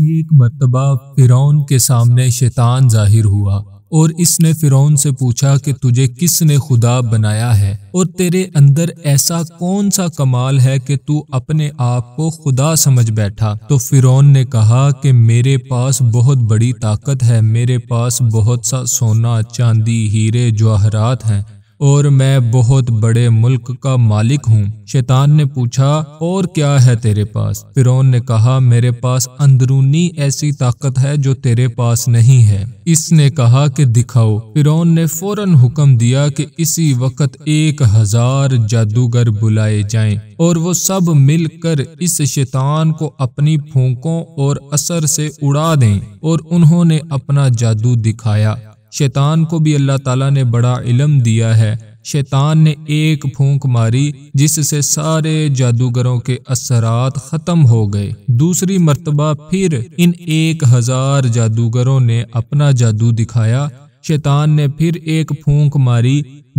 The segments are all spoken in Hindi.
एक मरतबा फिरौन के सामने शैतान जाहिर हुआ और इसने फिरौन से पूछा कि तुझे किसने खुदा बनाया है और तेरे अंदर ऐसा कौन सा कमाल है कि तू अपने आप को खुदा समझ बैठा तो फिरौन ने कहा कि मेरे पास बहुत बड़ी ताकत है मेरे पास बहुत सा सोना चांदी हीरे जवाहरात हैं और मैं बहुत बड़े मुल्क का मालिक हूँ शैतान ने पूछा और क्या है तेरे पास फिर ने कहा मेरे पास अंदरूनी ऐसी ताकत है जो तेरे पास नहीं है इसने कहा कि दिखाओ फिर ने फौरन हुक्म दिया कि इसी वक्त एक हजार जादूगर बुलाए जाएं और वो सब मिलकर इस शैतान को अपनी फूकों और असर से उड़ा दें और उन्होंने अपना जादू दिखाया शैतान को भी अल्लाह ताला ने बड़ा इलम दिया है शैतान ने एक फूंक मारी जिससे सारे जादूगरों के असरात खत्म हो गए दूसरी मर्तबा फिर इन एक हजार जादूगरों ने अपना जादू दिखाया शैतान ने फिर एक फूंक मारी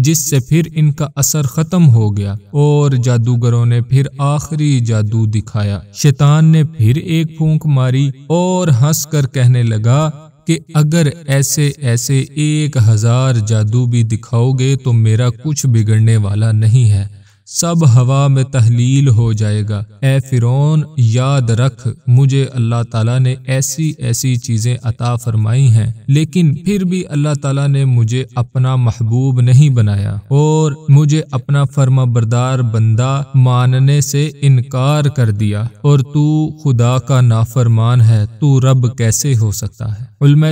जिससे फिर इनका असर खत्म हो गया और जादूगरों ने फिर आखिरी जादू दिखाया शैतान ने फिर एक फूंक मारी और हंसकर कहने लगा कि अगर ऐसे ऐसे एक हजार जादू भी दिखाओगे तो मेरा कुछ बिगड़ने वाला नहीं है सब हवा में तहलील हो जाएगा ए फिरौन याद रख मुझे अल्लाह ताला ने ऐसी ऐसी चीजें अता फरमाई हैं लेकिन फिर भी अल्लाह ताला ने मुझे अपना महबूब नहीं बनाया और मुझे अपना फर्मा बरदार बंदा मानने से इनकार कर दिया और तू खुदा का नाफरमान है तू रब कैसे हो सकता है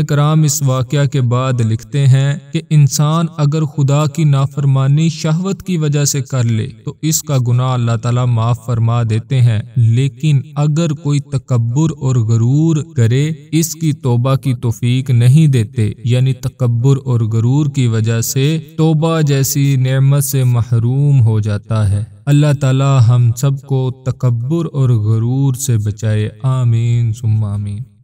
कराम इस वाक़ के बाद लिखते हैं कि इंसान अगर खुदा की नाफरमानी शहवत की वजह से कर ले तो तो इसका गुनाह अल्लाह ताला माफ फरमा देते हैं लेकिन अगर कोई तकबर और गरूर करे इसकी तोबा की तोफीक नहीं देते यानी तकबर और गरूर की वजह से तोबा जैसी नेमत से महरूम हो जाता है अल्लाह ताला हम सबको तकबर और गरूर से बचाए आमीन सुम आमीन